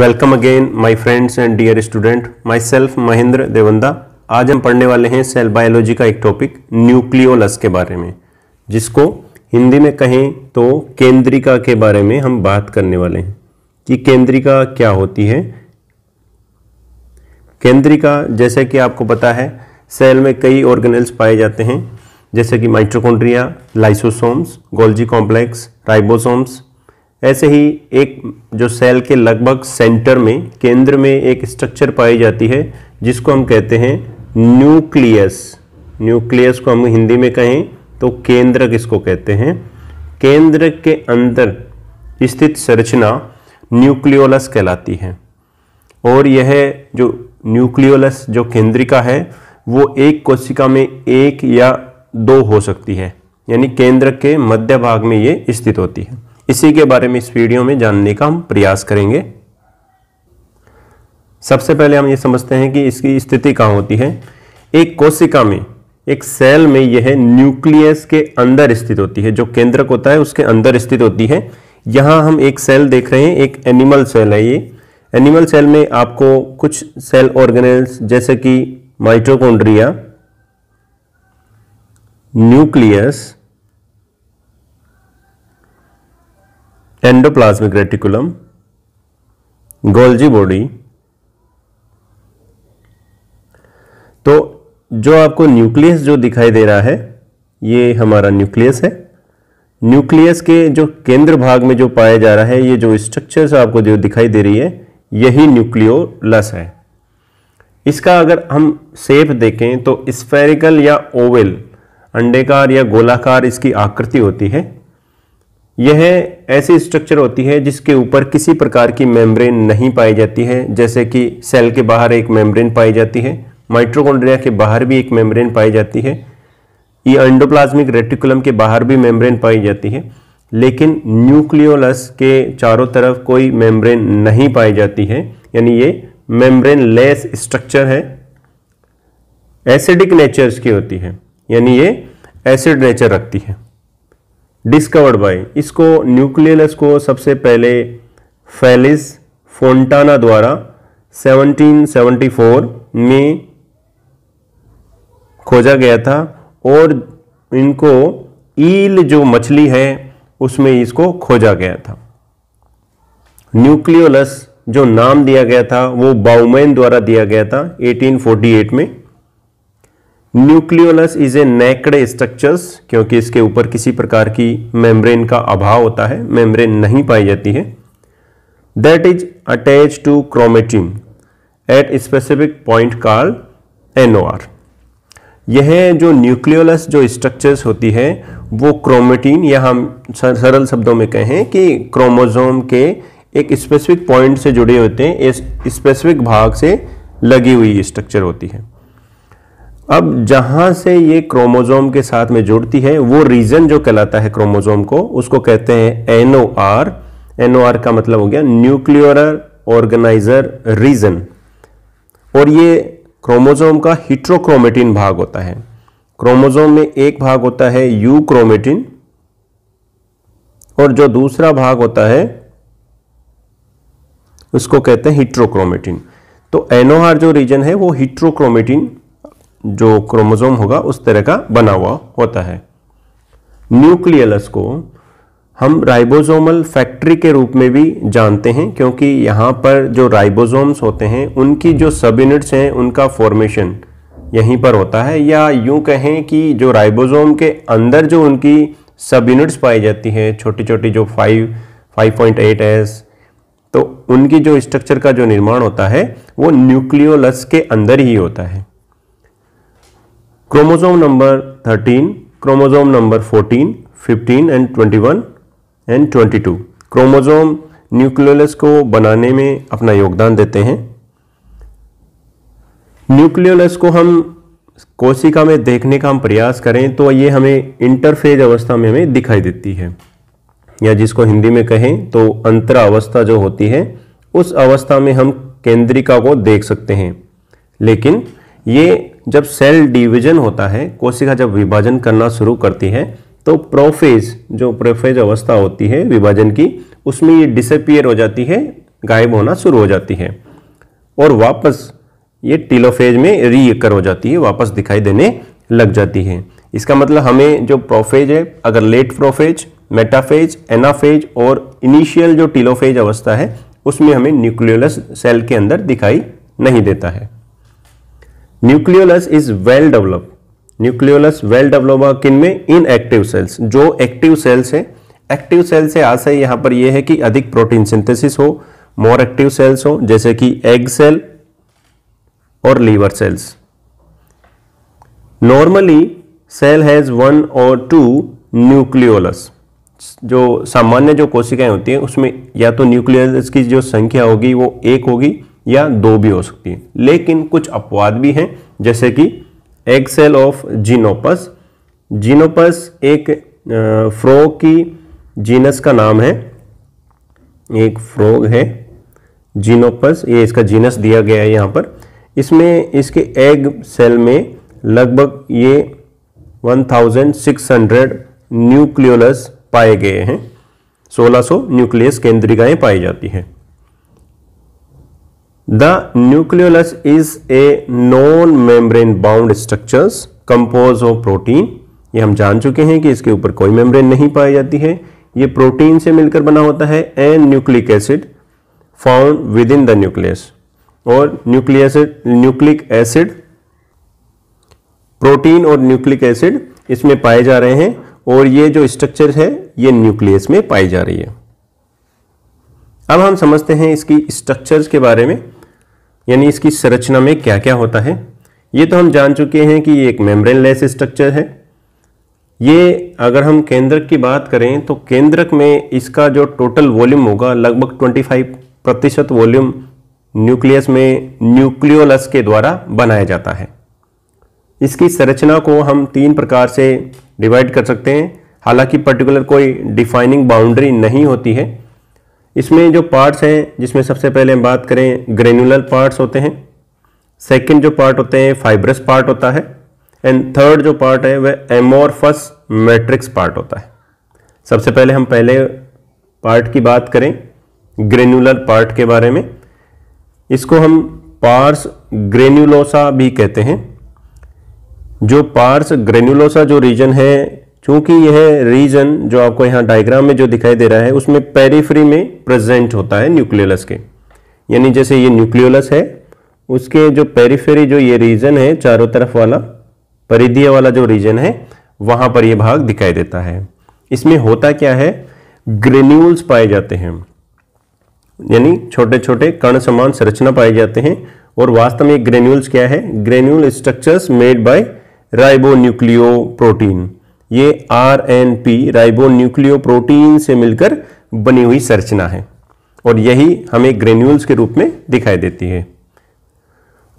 Welcome again my friends and dear student myself Mahendra Devanda आज हम पढ़ने वाले हैं सेल बायोलॉजी का एक टॉपिक न्यूक्लियोलस के बारे में जिसको हिंदी में कहें तो केंद्रिका के बारे में हम बात करने वाले हैं कि केंद्रिका क्या होती है केंद्रिका जैसे कि आपको पता है सेल में कई ऑर्गेनल्स पाए जाते हैं जैसे कि mitochondria lysosomes Golgi complex ribosomes ऐसे ही एक जो सेल के लगभग सेंटर में केंद्र में एक स्ट्रक्चर पाई जाती है जिसको हम कहते हैं न्यूक्लियस न्यूक्लियस को हम हिंदी में कहें तो केंद्र किसको कहते हैं केंद्र के अंदर स्थित संरचना न्यूक्लियोलस कहलाती है और यह जो न्यूक्लियोलस जो केंद्रिका है वो एक कोशिका में एक या दो हो सकती है यानी केंद्र के मध्य भाग में ये स्थित होती है इसी के बारे में इस वीडियो में जानने का हम प्रयास करेंगे सबसे पहले हम ये समझते हैं कि इसकी स्थिति कहाँ होती है एक कोशिका में एक सेल में यह न्यूक्लियस के अंदर स्थित होती है जो केंद्रक होता है उसके अंदर स्थित होती है यहाँ हम एक सेल देख रहे हैं एक एनिमल सेल है ये एनिमल सेल में आपको कुछ सेल ऑर्गेनल्स जैसे कि mitochondria nucleus endoplasmic reticulum Golgi body तो जो आपको न्यूक्लियस जो दिखाई दे रहा है ये हमारा न्यूक्लियस है न्यूक्लियस के जो केंद्र भाग में जो पाया जा रहा है ये जो स्ट्रक्चर्स आपको जो दिखाई दे रही है यही न्यूक्लियोलस है इसका अगर हम सेप देखें तो स्फेरिकल या ओवल अंडेकार या गोलाकार इसकी आकृति होती है यह ऐसी स्ट्रक्चर होती है जिसके ऊपर किसी प्रकार की मेम्ब्रेन नहीं पाई जाती है जैसे कि सेल के बाहर एक मेम्ब्रेन पाई जाती है माइट्रोकॉन्ड्रिया के बाहर भी एक मेम्ब्रेन पाई जाती है ये अंडोप्लाज्मिक रेटिकुलम के बाहर भी मेम्ब्रेन पाई जाती है लेकिन न्यूक्लियोलस के चारों तरफ कोई मेम्ब्रेन नहीं पाई जाती है यानी ये मेम्ब्रेन लेस स्ट्रक्चर है एसिडिक नेचर्स की होती है यानी ये एसिड नेचर रखती है डिस्कवर्ड बाय इसको न्यूक्लियस को सबसे पहले फेलिस फोन्टाना द्वारा 1774 में खोजा गया था और इनको ईल जो मछली है उसमें इसको खोजा गया था न्यूक्लियोलस जो नाम दिया गया था वो बाउमैन द्वारा दिया गया था 1848 में nucleolus is a naked structures क्योंकि इसके ऊपर किसी प्रकार की मेम्ब्रेन का अभाव होता है मेम्ब्रेन नहीं पाई जाती है that is attach to chromatin at specific point call an यह जो न्यूक्लियोलस जो स्ट्रक्चर्स होती है वो क्रोमेटीन या हम सरल शब्दों में कहें कि क्रोमोजोम के एक स्पेसिफिक पॉइंट से जुड़े होते हैं इस स्पेसिफिक भाग से लगी हुई स्ट्रक्चर होती है अब जहां से ये क्रोमोजोम के साथ में जुड़ती है वो रीजन जो कहलाता है क्रोमोजोम को उसको कहते हैं एनओ आर एनओ आर का मतलब हो गया न्यूक्लियर ऑर्गेनाइजर रीजन और ये क्रोमोजोम का हिट्रोक्रोमेटिन भाग होता है क्रोमोजोम में एक भाग होता है यू क्रोमेटिन और जो दूसरा भाग होता है उसको कहते हैं हिट्रोक्रोमेटिन तो एनोहार जो रीजन है वो हिट्रोक्रोमेटिन जो क्रोमोजोम होगा उस तरह का बना हुआ होता है न्यूक्लियलस को हम राइबोसोमल फैक्ट्री के रूप में भी जानते हैं क्योंकि यहाँ पर जो राइबोसोम्स होते हैं उनकी जो सब यूनिट्स हैं उनका फॉर्मेशन यहीं पर होता है या यूं कहें कि जो राइबोसोम के अंदर जो उनकी सब यूनिट्स पाई जाती है छोटी छोटी जो five five point eight S तो उनकी जो स्ट्रक्चर का जो निर्माण होता है वो न्यूक्लियोलस के अंदर ही होता है chromosome number 13 chromosome number 14 15 and 21 and 22 chromosome nucleolus को बनाने में अपना योगदान देते हैं न्यूक्लियोलस को हम कोशिका में देखने का हम प्रयास करें तो ये हमें इंटरफेज अवस्था में हमें दिखाई देती है या जिसको हिंदी में कहें तो अंतरा अवस्था जो होती है उस अवस्था में हम केंद्रिका को देख सकते हैं लेकिन ये जब सेल डिवीजन होता है कोशिका जब विभाजन करना शुरू करती है तो प्रोफेज जो प्रोफेज अवस्था होती है विभाजन की उसमें ये डिसअपियर हो जाती है गायब होना शुरू हो जाती है और वापस ये टीलोफेज में रीकर हो जाती है वापस दिखाई देने लग जाती है इसका मतलब हमें जो प्रोफेज है अगर लेट प्रोफेज मेटाफेज एनाफेज और इनिशियल जो टीलोफेज अवस्था है उसमें हमें न्यूक्लियोलस सेल के अंदर दिखाई नहीं देता है nucleolus is well develop nucleolus well develop किन में इन एक्टिव सेल्स जो एक्टिव सेल्स है एक्टिव सेल से आशय यहां पर यह है कि अधिक प्रोटीन सिंथेसिस हो मोर एक्टिव सेल्स हो जैसे कि एग सेल और liver cells normally cell has one और टू न्यूक्लियोलस जो सामान्य जो कोशिकाएं होती हैं उसमें या तो न्यूक्लियोलस की जो संख्या होगी वो एक होगी या दो भी हो सकती है लेकिन कुछ अपवाद भी हैं जैसे कि egg cell of Xenopus Xenopus एक फ्रॉग की जीनस का नाम है एक फ्रॉग है जीनोपस ये इसका जीनस दिया गया है यहाँ पर इसमें इसके एग सेल में लगभग ये 1600 न्यूक्लियोलस पाए गए हैं 1600 न्यूक्लियस केंद्रिकाएं पाई जाती हैं The nucleolus is a non-membrane bound structures composed of protein. ये हम जान चुके हैं कि इसके ऊपर कोई मेम्ब्रेन नहीं पाई जाती है ये प्रोटीन से मिलकर बना होता है and nucleic acid found within the nucleus और न्यूक्लियसिड न्यूक्लिक एसिड प्रोटीन और न्यूक्लिक एसिड इसमें पाए जा रहे हैं और ये जो स्ट्रक्चर है ये न्यूक्लियस में पाई जा रही है अब हम समझते हैं इसकी स्ट्रक्चर्स के बारे में यानी इसकी संरचना में क्या क्या होता है ये तो हम जान चुके हैं कि ये एक मेम्ब्रेन लेस स्ट्रक्चर है ये अगर हम केंद्रक की बात करें तो केंद्रक में इसका जो टोटल वॉल्यूम होगा लगभग 25 प्रतिशत वॉल्यूम न्यूक्लियस में न्यूक्लियोलस के द्वारा बनाया जाता है इसकी संरचना को हम तीन प्रकार से डिवाइड कर सकते हैं हालांकि पर्टिकुलर कोई डिफाइनिंग बाउंड्री नहीं होती है इसमें जो पार्ट्स हैं जिसमें सबसे पहले हम बात करें ग्रेनुलर पार्ट्स होते हैं सेकंड जो पार्ट होते हैं फाइब्रस पार्ट होता है एंड थर्ड जो पार्ट है वह एमोरफस मैट्रिक्स पार्ट होता है सबसे पहले हम पहले पार्ट की बात करें ग्रेनुलर पार्ट के बारे में इसको हम पार्स ग्रेन्यूलोसा भी कहते हैं जो पार्स ग्रेन्यूलोसा जो रीजन है चूंकि यह रीजन जो आपको यहाँ डायग्राम में जो दिखाई दे रहा है उसमें पेरीफ्री में प्रेजेंट होता है न्यूक्लियोलस के यानी जैसे ये न्यूक्लियोलस है उसके जो पेरीफेरी जो ये रीजन है चारों तरफ वाला परिधीय वाला जो रीजन है वहां पर यह भाग दिखाई देता है इसमें होता क्या है ग्रेन्यूल्स पाए जाते हैं यानी छोटे छोटे कण समान संरचना पाए जाते हैं और वास्तव में ग्रेन्यूल्स क्या है granule structures made by ribonucleoprotein ये R N P ribonucleoprotein से मिलकर बनी हुई संरचना है और यही हमें ग्रेन्यूल्स के रूप में दिखाई देती है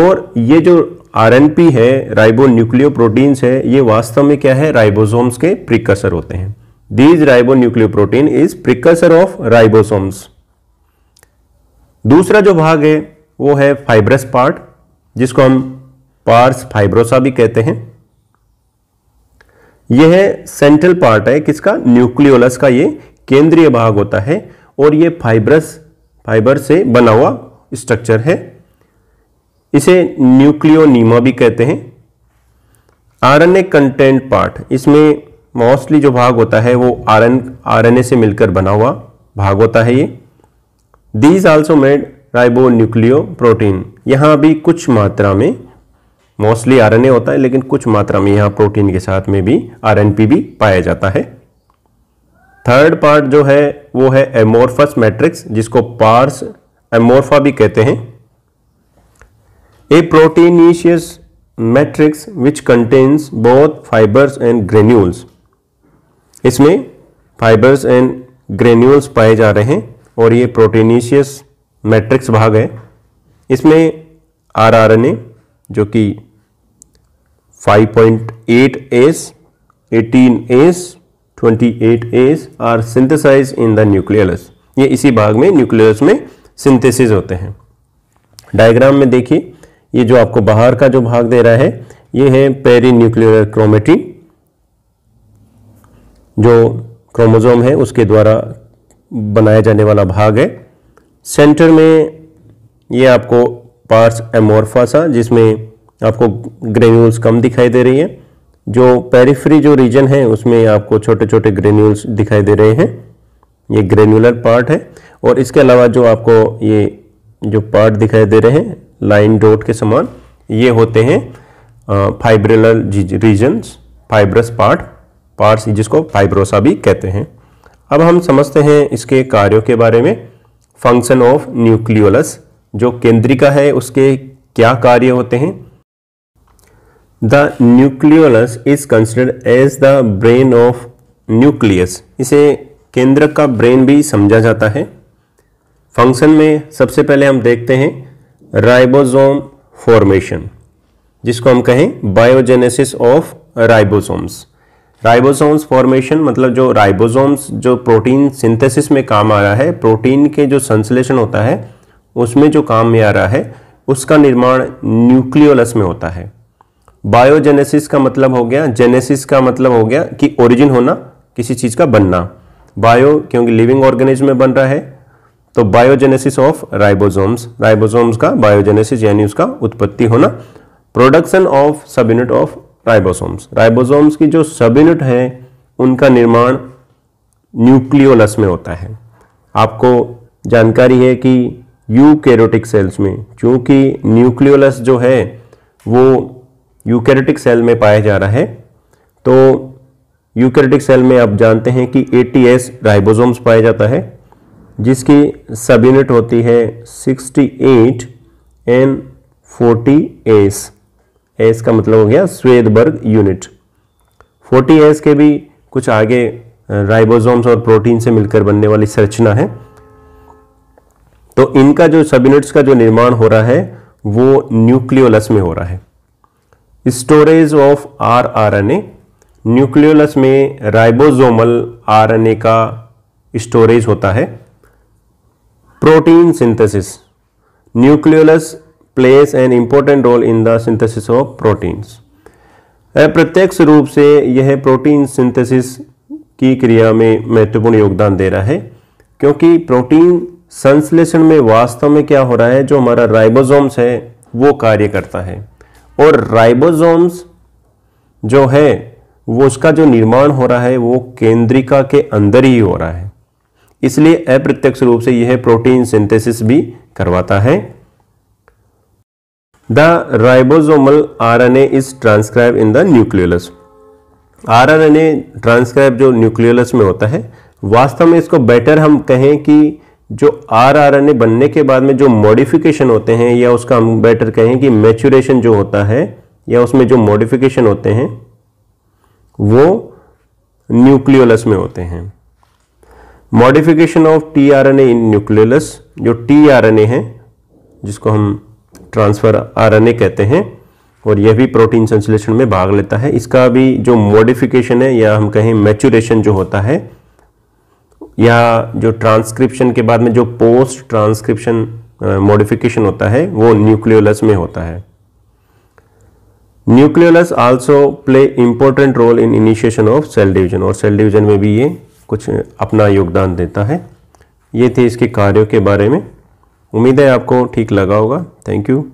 और ये जो आर एन पी है राइबो न्यूक्लियो प्रोटीन्स है ये वास्तव में क्या है राइबोसोम्स के प्रिकसर होते हैं these ribonucleoprotein is precursor of ribosomes दूसरा जो भाग है वो है फाइब्रस पार्ट जिसको हम पार्स फाइब्रोसा भी कहते हैं यह सेंट्रल पार्ट है किसका न्यूक्लियोलस का ये केंद्रीय भाग होता है और ये फाइब्रस फाइबर से बना हुआ स्ट्रक्चर है इसे न्यूक्लियोनीमा भी कहते हैं आरएनए कंटेंट पार्ट इसमें मोस्टली जो भाग होता है वो आर आरएनए से मिलकर बना हुआ भाग होता है ये these also made ribonucleoprotein यहां भी कुछ मात्रा में मोस्टली आरएनए होता है लेकिन कुछ मात्रा में यहाँ प्रोटीन के साथ में भी आरएनपी भी पाया जाता है थर्ड पार्ट जो है वो है एमोर्फस मैट्रिक्स जिसको पार्स एमोर्फा भी कहते हैं a proteinaceous matrix which contains both fibres and granules इसमें फाइबर्स एंड ग्रेन्यूल्स पाए जा रहे हैं और ये प्रोटीनिशियस मैट्रिक्स भाग है इसमें आर आर एन ए जो कि 5.8 S 18 S 28 S are synthesize in the nucleus ये इसी भाग में न्यूक्लियस में सिंथेसिस होते हैं डायग्राम में देखिए ये जो आपको बाहर का जो भाग दे रहा है ये है पेरी न्यूक्लियर क्रोमेटिन जो क्रोमोजोम है उसके द्वारा बनाया जाने वाला भाग है सेंटर में ये आपको पार्ट्स सा जिसमें आपको ग्रेन्यूल्स कम दिखाई दे रही है जो पेरिफ्री जो रीजन है उसमें आपको छोटे छोटे ग्रेन्यूल्स दिखाई दे रहे हैं ये ग्रेन्यूलर पार्ट है और इसके अलावा जो आपको ये जो पार्ट दिखाई दे रहे हैं लाइन डॉट के समान ये होते हैं fibrillar regions fibrous part parts जिसको फाइब्रोसा भी कहते हैं अब हम समझते हैं इसके कार्यों के बारे में फंक्शन ऑफ न्यूक्लियोलस जो केंद्रिका है उसके क्या कार्य होते हैं the nucleolus is considered as the brain of nucleus इसे केंद्र का ब्रेन भी समझा जाता है फंक्शन में सबसे पहले हम देखते हैं राइबोसोम फॉर्मेशन जिसको हम कहें biogenesis of ribosomes ribosomes formation मतलब जो राइबोसोम्स जो प्रोटीन सिंथेसिस में काम आ रहा है प्रोटीन के जो संश्लेषण होता है उसमें जो काम में आ रहा है उसका निर्माण न्यूक्लियोलस में होता है बायोजेनेसिस का मतलब हो गया जेनेसिस का मतलब हो गया कि ओरिजिन होना किसी चीज़ का बनना बायो क्योंकि लिविंग ऑर्गेनिज्म में बन रहा है तो बायोजेनेसिस ऑफ राइबोसोम्स राइबोसोम्स का बायोजेनेसिस यानी उसका उत्पत्ति होना production of subunit of ribosomes ribosomes की जो सब यूनिट है उनका निर्माण न्यूक्लियोलस में होता है आपको जानकारी है कि यूकैरियोटिक सेल्स में क्योंकि न्यूक्लियोलस जो है वो यूकैरियोटिक सेल में पाया जा रहा है तो यूकैरियोटिक सेल में आप जानते हैं कि एस राइबोजोम्स पाया जाता है जिसकी सब यूनिट होती है 68 एन फोर्टी एस एस का मतलब हो गया स्वेदबर्ग यूनिट 40 एस के भी कुछ आगे राइबोसोम्स और प्रोटीन से मिलकर बनने वाली संरचना है तो इनका जो सब यूनिट्स का जो निर्माण हो रहा है वो न्यूक्लियोलस में हो रहा है storage of R R N A nucleolus में राइबोजोमल ए का स्टोरेज होता है protein synthesis nucleolus plays an important role in the synthesis of proteins प्रत्यक्ष रूप से यह प्रोटीन सिंथेसिस की क्रिया में महत्वपूर्ण योगदान दे रहा है क्योंकि प्रोटीन संश्लेषण में वास्तव में क्या हो रहा है जो हमारा राइबोसोम्स है वो कार्य करता है और राइबोसोम्स जो है वो उसका जो निर्माण हो रहा है वो केंद्रिका के अंदर ही हो रहा है इसलिए अप्रत्यक्ष रूप से यह प्रोटीन सिंथेसिस भी करवाता है the ribosomal RNA is transcribe in the nucleolus RNA transcribe जो न्यूक्लियोलस में होता है वास्तव में इसको बेटर हम कहें कि जो आर आर एन ए बनने के बाद में जो मॉडिफिकेशन होते हैं या उसका हम बेटर कहें कि मैचुरेशन जो होता है या उसमें जो मॉडिफिकेशन होते हैं वो न्यूक्लियोलस में होते हैं modification of T R N A in nucleolus जो टी आर एन ए है जिसको हम ट्रांसफर आर एन ए कहते हैं और यह भी प्रोटीन संश्लेषण में भाग लेता है इसका भी जो मॉडिफिकेशन है या हम कहें मैचुरेशन जो होता है या जो ट्रांसक्रिप्शन के बाद में जो पोस्ट ट्रांसक्रिप्शन मॉडिफिकेशन होता है वो न्यूक्लियोलस में होता है nucleolus also play important role in initiation of cell division और सेल डिवीजन में भी ये कुछ अपना योगदान देता है ये थे इसके कार्यों के बारे में उम्मीद है आपको ठीक लगा होगा थैंक यू